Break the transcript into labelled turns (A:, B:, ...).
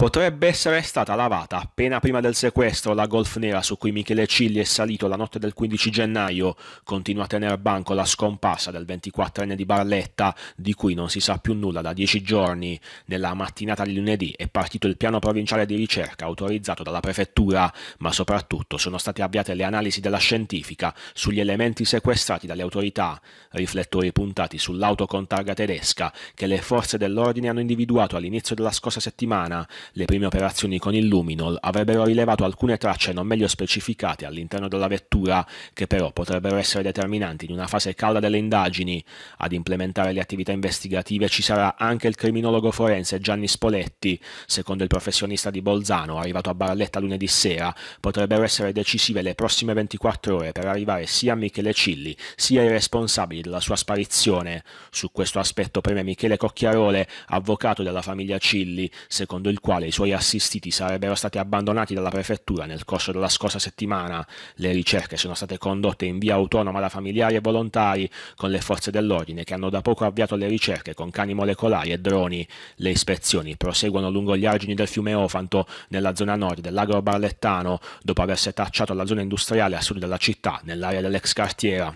A: Potrebbe essere stata lavata appena prima del sequestro la golf nera su cui Michele Cilli è salito la notte del 15 gennaio, continua a tener banco la scomparsa del 24enne di Barletta, di cui non si sa più nulla da dieci giorni. Nella mattinata di lunedì è partito il piano provinciale di ricerca autorizzato dalla prefettura, ma soprattutto sono state avviate le analisi della scientifica sugli elementi sequestrati dalle autorità, riflettori puntati sull'auto con targa tedesca che le forze dell'ordine hanno individuato all'inizio della scorsa settimana le prime operazioni con il Luminol avrebbero rilevato alcune tracce non meglio specificate all'interno della vettura che però potrebbero essere determinanti in una fase calda delle indagini. Ad implementare le attività investigative ci sarà anche il criminologo forense Gianni Spoletti. Secondo il professionista di Bolzano, arrivato a Barletta lunedì sera, potrebbero essere decisive le prossime 24 ore per arrivare sia a Michele Cilli sia ai responsabili della sua sparizione. Su questo aspetto preme Michele Cocchiarole, avvocato della famiglia Cilli, secondo il quale quale i suoi assistiti sarebbero stati abbandonati dalla prefettura nel corso della scorsa settimana, le ricerche sono state condotte in via autonoma da familiari e volontari con le forze dell'ordine che hanno da poco avviato le ricerche con cani molecolari e droni. Le ispezioni proseguono lungo gli argini del fiume Ofanto nella zona nord dell'agro barlettano dopo aver setacciato la zona industriale a sud della città nell'area dell'ex cartiera.